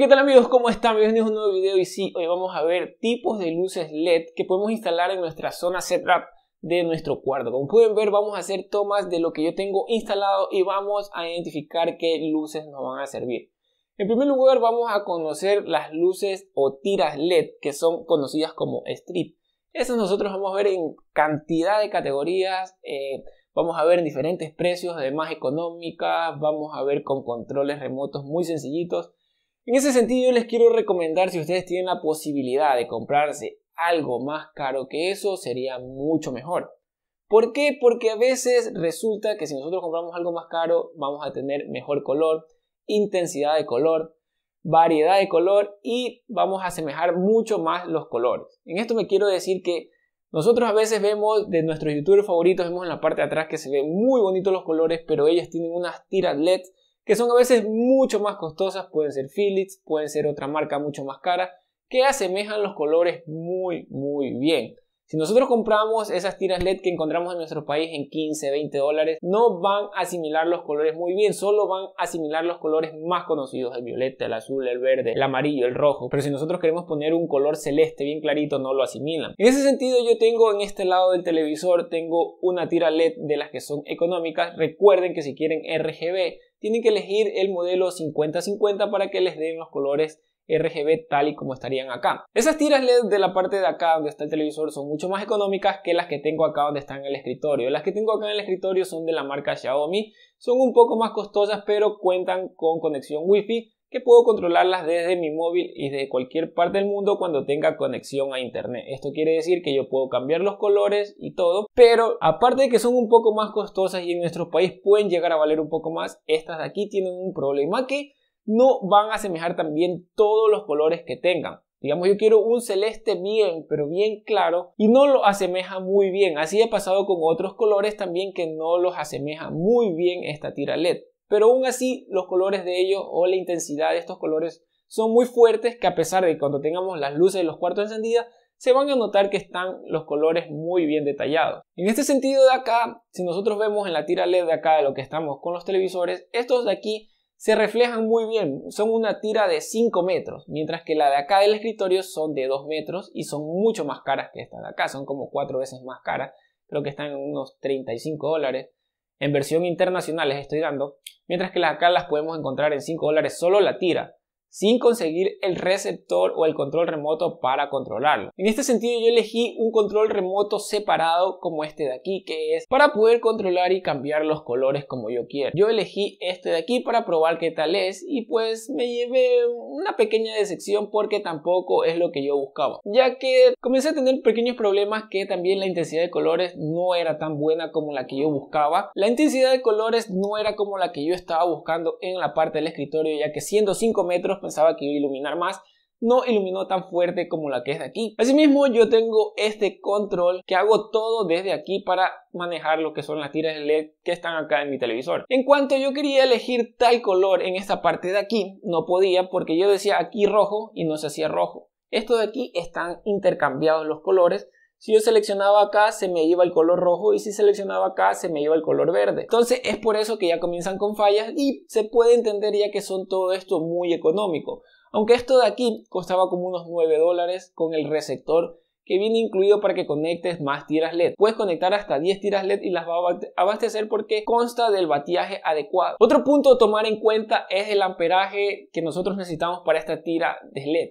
¿qué tal amigos? ¿Cómo están? Bienvenidos a un nuevo video y sí, hoy vamos a ver tipos de luces LED que podemos instalar en nuestra zona setup de nuestro cuarto. Como pueden ver, vamos a hacer tomas de lo que yo tengo instalado y vamos a identificar qué luces nos van a servir. En primer lugar, vamos a conocer las luces o tiras LED que son conocidas como strip. Esas nosotros vamos a ver en cantidad de categorías, eh, vamos a ver en diferentes precios, además económicas, vamos a ver con controles remotos muy sencillitos en ese sentido, yo les quiero recomendar, si ustedes tienen la posibilidad de comprarse algo más caro que eso, sería mucho mejor. ¿Por qué? Porque a veces resulta que si nosotros compramos algo más caro, vamos a tener mejor color, intensidad de color, variedad de color y vamos a asemejar mucho más los colores. En esto me quiero decir que nosotros a veces vemos de nuestros youtubers favoritos, vemos en la parte de atrás que se ven muy bonitos los colores, pero ellos tienen unas tiras LED que son a veces mucho más costosas, pueden ser Philips, pueden ser otra marca mucho más cara, que asemejan los colores muy, muy bien. Si nosotros compramos esas tiras LED que encontramos en nuestro país en 15, 20 dólares, no van a asimilar los colores muy bien, solo van a asimilar los colores más conocidos, el violeta, el azul, el verde, el amarillo, el rojo. Pero si nosotros queremos poner un color celeste bien clarito, no lo asimilan. En ese sentido, yo tengo en este lado del televisor, tengo una tira LED de las que son económicas. Recuerden que si quieren RGB, tienen que elegir el modelo 50-50 para que les den los colores RGB tal y como estarían acá. Esas tiras LED de la parte de acá donde está el televisor son mucho más económicas que las que tengo acá donde está en el escritorio. Las que tengo acá en el escritorio son de la marca Xiaomi, son un poco más costosas pero cuentan con conexión Wi-Fi que puedo controlarlas desde mi móvil y desde cualquier parte del mundo cuando tenga conexión a internet. Esto quiere decir que yo puedo cambiar los colores y todo, pero aparte de que son un poco más costosas y en nuestro país pueden llegar a valer un poco más, estas de aquí tienen un problema que no van a asemejar también todos los colores que tengan. Digamos, yo quiero un celeste bien, pero bien claro, y no lo asemeja muy bien. Así ha pasado con otros colores también que no los asemeja muy bien esta tira LED pero aún así los colores de ellos o la intensidad de estos colores son muy fuertes que a pesar de que cuando tengamos las luces de los cuartos encendidas, se van a notar que están los colores muy bien detallados. En este sentido de acá, si nosotros vemos en la tira LED de acá de lo que estamos con los televisores, estos de aquí se reflejan muy bien, son una tira de 5 metros, mientras que la de acá del escritorio son de 2 metros y son mucho más caras que esta de acá, son como 4 veces más caras, creo que están en unos 35 dólares en versión internacional les estoy dando, mientras que las acá las podemos encontrar en 5 dólares solo la tira sin conseguir el receptor o el control remoto para controlarlo. En este sentido yo elegí un control remoto separado como este de aquí que es para poder controlar y cambiar los colores como yo quiera Yo elegí este de aquí para probar qué tal es y pues me llevé una pequeña decepción porque tampoco es lo que yo buscaba ya que comencé a tener pequeños problemas que también la intensidad de colores no era tan buena como la que yo buscaba. La intensidad de colores no era como la que yo estaba buscando en la parte del escritorio ya que siendo 5 metros pensaba que iba a iluminar más, no iluminó tan fuerte como la que es de aquí. Asimismo, yo tengo este control que hago todo desde aquí para manejar lo que son las tiras de LED que están acá en mi televisor. En cuanto yo quería elegir tal color en esta parte de aquí, no podía porque yo decía aquí rojo y no se hacía rojo. Esto de aquí están intercambiados los colores si yo seleccionaba acá, se me iba el color rojo y si seleccionaba acá, se me iba el color verde. Entonces es por eso que ya comienzan con fallas y se puede entender ya que son todo esto muy económico. Aunque esto de aquí costaba como unos 9 dólares con el receptor que viene incluido para que conectes más tiras LED. Puedes conectar hasta 10 tiras LED y las va a abastecer porque consta del batiaje adecuado. Otro punto a tomar en cuenta es el amperaje que nosotros necesitamos para esta tira de LED.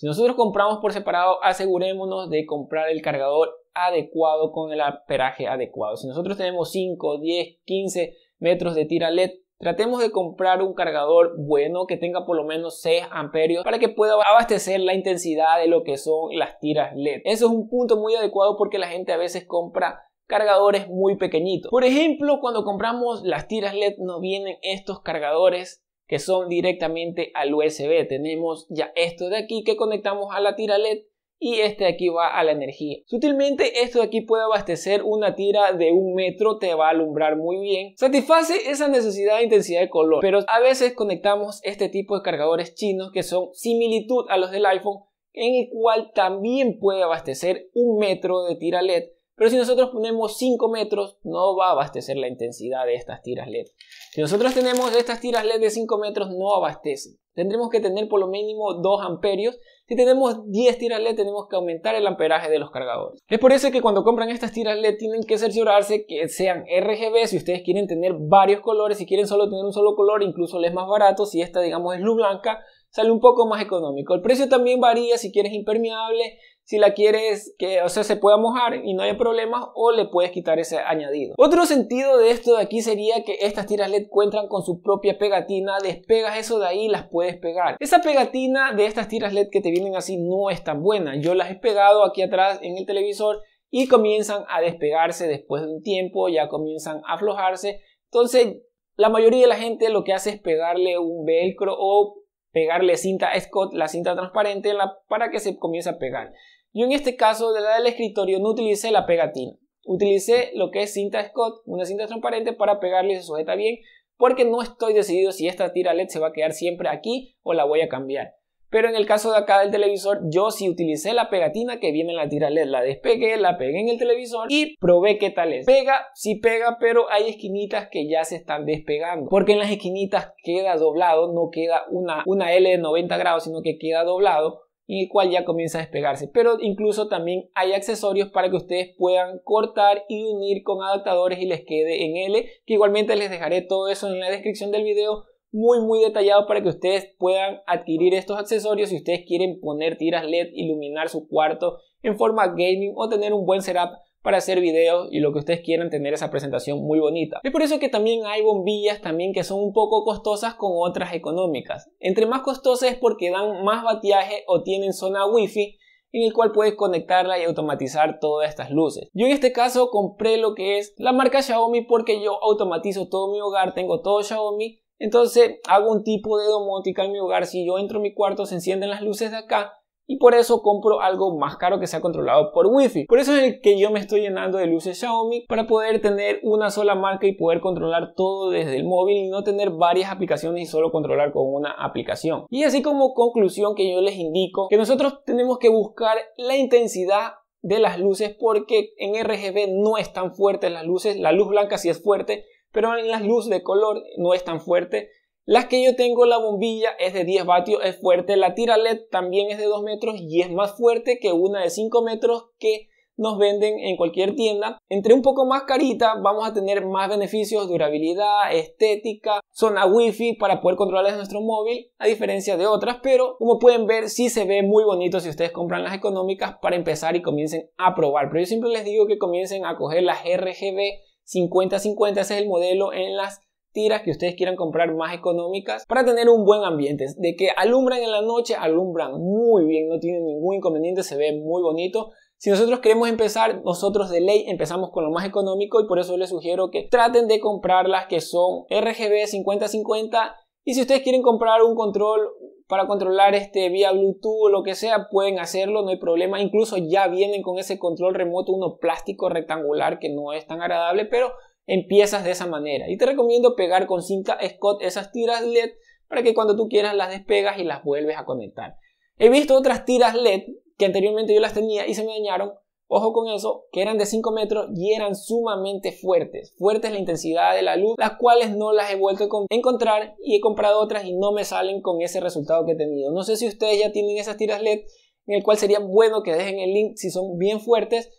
Si nosotros compramos por separado, asegurémonos de comprar el cargador adecuado con el amperaje adecuado. Si nosotros tenemos 5, 10, 15 metros de tira LED, Tratemos de comprar un cargador bueno que tenga por lo menos 6 amperios para que pueda abastecer la intensidad de lo que son las tiras LED. Eso es un punto muy adecuado porque la gente a veces compra cargadores muy pequeñitos. Por ejemplo, cuando compramos las tiras LED nos vienen estos cargadores que son directamente al USB. Tenemos ya esto de aquí que conectamos a la tira LED y este de aquí va a la energía. Sutilmente esto de aquí puede abastecer una tira de un metro, te va a alumbrar muy bien. Satisface esa necesidad de intensidad de color, pero a veces conectamos este tipo de cargadores chinos que son similitud a los del iPhone, en el cual también puede abastecer un metro de tira LED pero si nosotros ponemos 5 metros, no va a abastecer la intensidad de estas tiras LED. Si nosotros tenemos estas tiras LED de 5 metros, no abastecen. Tendremos que tener por lo mínimo 2 amperios. Si tenemos 10 tiras LED, tenemos que aumentar el amperaje de los cargadores. Es por eso que cuando compran estas tiras LED, tienen que cerciorarse que sean RGB. Si ustedes quieren tener varios colores, si quieren solo tener un solo color, incluso les es más barato. Si esta, digamos, es luz blanca, sale un poco más económico. El precio también varía si quieres impermeable, si la quieres que, o sea, se pueda mojar y no hay problemas o le puedes quitar ese añadido. Otro sentido de esto de aquí sería que estas tiras LED cuentan con su propia pegatina, despegas eso de ahí y las puedes pegar. Esa pegatina de estas tiras LED que te vienen así no es tan buena. Yo las he pegado aquí atrás en el televisor y comienzan a despegarse después de un tiempo, ya comienzan a aflojarse. Entonces, la mayoría de la gente lo que hace es pegarle un velcro o pegarle cinta Scott, la cinta transparente, para que se comience a pegar. Yo en este caso, de la del escritorio, no utilicé la pegatina. Utilicé lo que es cinta Scott, una cinta transparente para pegarle y se sujeta bien, porque no estoy decidido si esta tira LED se va a quedar siempre aquí o la voy a cambiar. Pero en el caso de acá del televisor, yo sí utilicé la pegatina que viene en la tira LED, la despegué, la pegué en el televisor y probé qué tal es. Pega, sí pega, pero hay esquinitas que ya se están despegando, porque en las esquinitas queda doblado, no queda una, una L de 90 grados, sino que queda doblado y el cual ya comienza a despegarse. Pero incluso también hay accesorios para que ustedes puedan cortar y unir con adaptadores y les quede en L, que igualmente les dejaré todo eso en la descripción del video muy muy detallado para que ustedes puedan adquirir estos accesorios si ustedes quieren poner tiras LED, iluminar su cuarto en forma gaming o tener un buen setup para hacer videos y lo que ustedes quieran tener esa presentación muy bonita. y por eso que también hay bombillas también que son un poco costosas con otras económicas. Entre más costosas es porque dan más bateaje o tienen zona wifi en el cual puedes conectarla y automatizar todas estas luces. Yo en este caso compré lo que es la marca Xiaomi porque yo automatizo todo mi hogar, tengo todo Xiaomi, entonces hago un tipo de domótica en mi hogar, si yo entro a mi cuarto se encienden las luces de acá, y por eso compro algo más caro que sea controlado por Wi-Fi. Por eso es el que yo me estoy llenando de luces Xiaomi para poder tener una sola marca y poder controlar todo desde el móvil y no tener varias aplicaciones y solo controlar con una aplicación. Y así como conclusión que yo les indico que nosotros tenemos que buscar la intensidad de las luces porque en RGB no es tan fuerte las luces, la luz blanca sí es fuerte, pero en las luces de color no es tan fuerte las que yo tengo, la bombilla es de 10 vatios, es fuerte. La tira LED también es de 2 metros y es más fuerte que una de 5 metros que nos venden en cualquier tienda. Entre un poco más carita vamos a tener más beneficios, durabilidad, estética, zona wifi para poder controlar nuestro móvil, a diferencia de otras, pero como pueden ver sí se ve muy bonito si ustedes compran las económicas para empezar y comiencen a probar. Pero yo siempre les digo que comiencen a coger las RGB 5050, ese es el modelo en las tiras que ustedes quieran comprar más económicas para tener un buen ambiente. De que alumbran en la noche, alumbran muy bien, no tienen ningún inconveniente, se ve muy bonito. Si nosotros queremos empezar, nosotros de ley empezamos con lo más económico y por eso les sugiero que traten de comprar las que son RGB 5050 y si ustedes quieren comprar un control para controlar este vía Bluetooth o lo que sea, pueden hacerlo, no hay problema. Incluso ya vienen con ese control remoto, uno plástico rectangular que no es tan agradable, pero empiezas de esa manera. Y te recomiendo pegar con cinta Scott esas tiras LED para que cuando tú quieras las despegas y las vuelves a conectar. He visto otras tiras LED que anteriormente yo las tenía y se me dañaron. Ojo con eso, que eran de 5 metros y eran sumamente fuertes. Fuertes la intensidad de la luz, las cuales no las he vuelto a encontrar y he comprado otras y no me salen con ese resultado que he tenido. No sé si ustedes ya tienen esas tiras LED en el cual sería bueno que dejen el link si son bien fuertes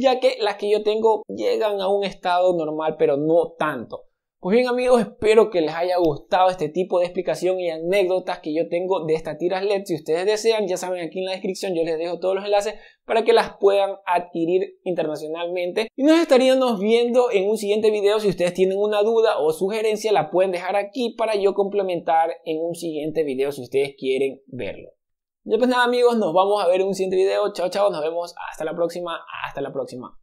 ya que las que yo tengo llegan a un estado normal, pero no tanto. Pues bien amigos, espero que les haya gustado este tipo de explicación y anécdotas que yo tengo de esta tiras LED. Si ustedes desean, ya saben aquí en la descripción yo les dejo todos los enlaces para que las puedan adquirir internacionalmente. Y nos estaríamos viendo en un siguiente video. Si ustedes tienen una duda o sugerencia, la pueden dejar aquí para yo complementar en un siguiente video si ustedes quieren verlo ya pues nada amigos, nos vamos a ver en un siguiente video. Chao, chao, nos vemos. Hasta la próxima, hasta la próxima.